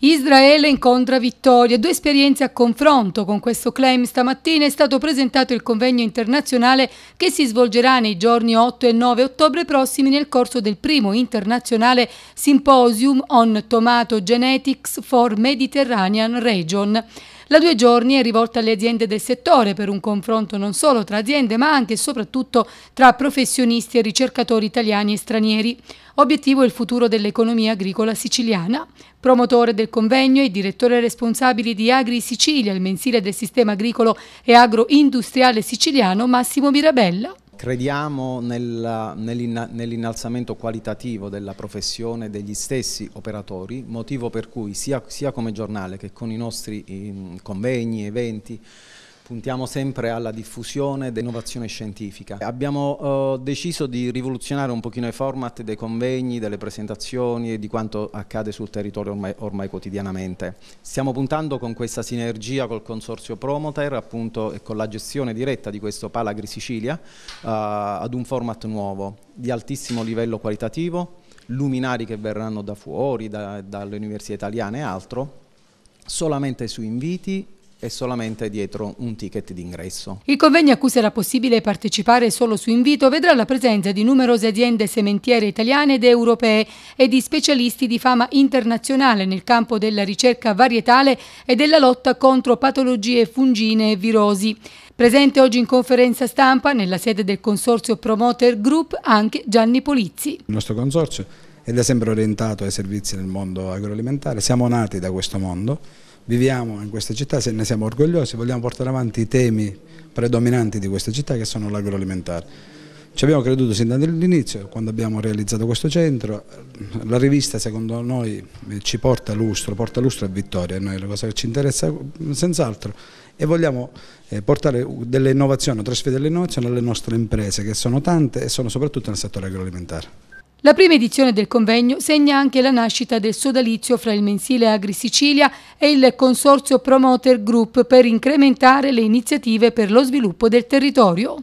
Israele incontra vittoria, due esperienze a confronto. Con questo claim stamattina è stato presentato il convegno internazionale che si svolgerà nei giorni 8 e 9 ottobre prossimi nel corso del primo internazionale Symposium on Tomato Genetics for Mediterranean Region. La due giorni è rivolta alle aziende del settore per un confronto non solo tra aziende ma anche e soprattutto tra professionisti e ricercatori italiani e stranieri. Obiettivo è il futuro dell'economia agricola siciliana. Promotore del convegno e direttore responsabile di Agri Sicilia, il mensile del sistema agricolo e agroindustriale siciliano Massimo Mirabella. Crediamo nel, nell'innalzamento qualitativo della professione degli stessi operatori, motivo per cui sia, sia come giornale che con i nostri in, convegni, eventi, puntiamo sempre alla diffusione dell'innovazione scientifica. Abbiamo eh, deciso di rivoluzionare un pochino i format dei convegni, delle presentazioni e di quanto accade sul territorio ormai, ormai quotidianamente. Stiamo puntando con questa sinergia col consorzio Promoter appunto, e con la gestione diretta di questo Palagri Sicilia eh, ad un format nuovo di altissimo livello qualitativo, luminari che verranno da fuori, da, dalle università italiane e altro, solamente su inviti e solamente dietro un ticket d'ingresso. Il convegno a cui sarà possibile partecipare solo su invito vedrà la presenza di numerose aziende sementiere italiane ed europee e di specialisti di fama internazionale nel campo della ricerca varietale e della lotta contro patologie fungine e virosi. Presente oggi in conferenza stampa nella sede del consorzio Promoter Group anche Gianni Polizzi. Il nostro consorzio è da sempre orientato ai servizi nel mondo agroalimentare, siamo nati da questo mondo viviamo in questa città, se ne siamo orgogliosi, vogliamo portare avanti i temi predominanti di questa città che sono l'agroalimentare. Ci abbiamo creduto sin dall'inizio, quando abbiamo realizzato questo centro, la rivista secondo noi ci porta lustro, porta lustro a vittoria, noi è la cosa che ci interessa senz'altro e vogliamo eh, portare delle innovazioni, trasferire delle innovazioni alle nostre imprese che sono tante e sono soprattutto nel settore agroalimentare. La prima edizione del convegno segna anche la nascita del sodalizio fra il mensile Agri Sicilia e il consorzio Promoter Group per incrementare le iniziative per lo sviluppo del territorio.